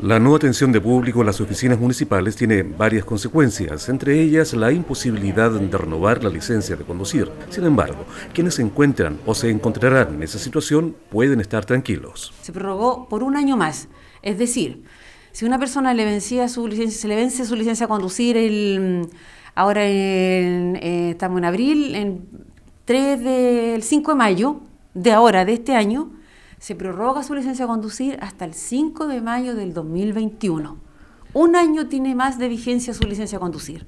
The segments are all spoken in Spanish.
La no atención de público en las oficinas municipales tiene varias consecuencias, entre ellas la imposibilidad de renovar la licencia de conducir. Sin embargo, quienes se encuentran o se encontrarán en esa situación pueden estar tranquilos. Se prorrogó por un año más, es decir, si una persona le vencía su licencia, se le vence su licencia a conducir ahora eh, estamos en abril, en 3 del 5 de mayo de ahora, de este año, se prorroga su licencia a conducir hasta el 5 de mayo del 2021. Un año tiene más de vigencia su licencia a conducir.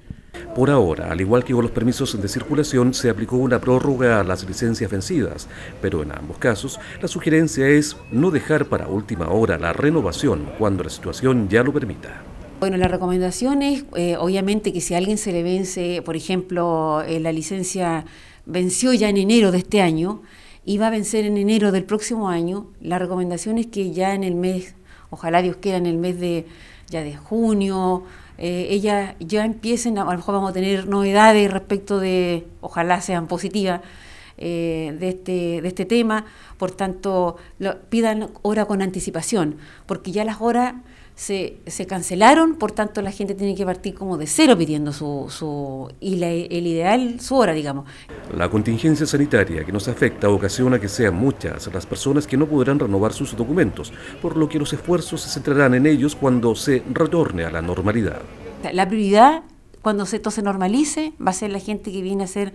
Por ahora, al igual que con los permisos de circulación, se aplicó una prórroga a las licencias vencidas, pero en ambos casos la sugerencia es no dejar para última hora la renovación cuando la situación ya lo permita. Bueno, la recomendación es, eh, obviamente, que si a alguien se le vence, por ejemplo, eh, la licencia venció ya en enero de este año, y va a vencer en enero del próximo año. La recomendación es que ya en el mes, ojalá Dios quiera, en el mes de ya de junio, eh, ya empiecen, a, lo mejor vamos a tener novedades respecto de, ojalá sean positivas, eh, de, este, de este tema. Por tanto, pidan hora con anticipación, porque ya las horas se, se, cancelaron, por tanto la gente tiene que partir como de cero pidiendo su, su y el ideal, su hora, digamos. La contingencia sanitaria que nos afecta ocasiona que sean muchas las personas que no podrán renovar sus documentos, por lo que los esfuerzos se centrarán en ellos cuando se retorne a la normalidad. La prioridad, cuando esto se normalice, va a ser la gente que viene a hacer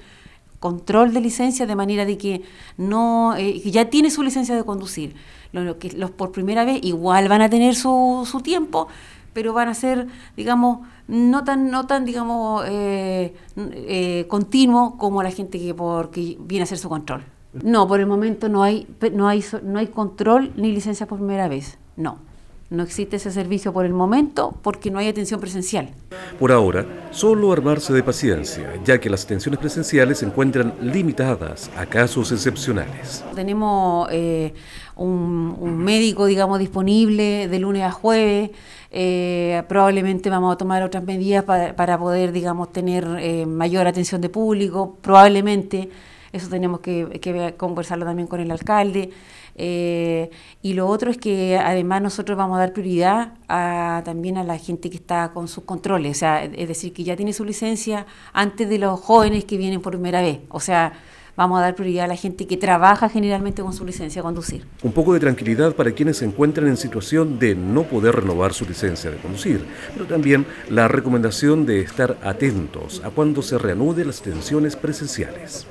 control de licencia de manera de que no eh, ya tiene su licencia de conducir. Los, los por primera vez igual van a tener su, su tiempo, pero van a ser, digamos, no tan, no tan digamos, eh, eh continuo como la gente que, por, que viene a hacer su control. No, por el momento no hay, no hay, no hay control ni licencia por primera vez, no. No existe ese servicio por el momento porque no hay atención presencial. Por ahora, solo armarse de paciencia, ya que las atenciones presenciales se encuentran limitadas a casos excepcionales. Tenemos eh, un, médico, digamos, disponible de lunes a jueves. Eh, probablemente vamos a tomar otras medidas para, poder, digamos, tener eh, mayor atención de público. Probablemente eso tenemos que, conversarlo también con el alcalde. Eh, y lo otro es que además nosotros vamos a dar prioridad también a la gente que está con sus controles, o sea, es decir, que ya tiene su licencia antes de los jóvenes que vienen por primera vez. O sea, vamos a dar prioridad a la gente que trabaja generalmente con su licencia a conducir. Un poco de tranquilidad para quienes se encuentran en situación de no poder renovar su licencia de conducir, pero también la recomendación de estar atentos a cuando se reanude las tensiones presenciales.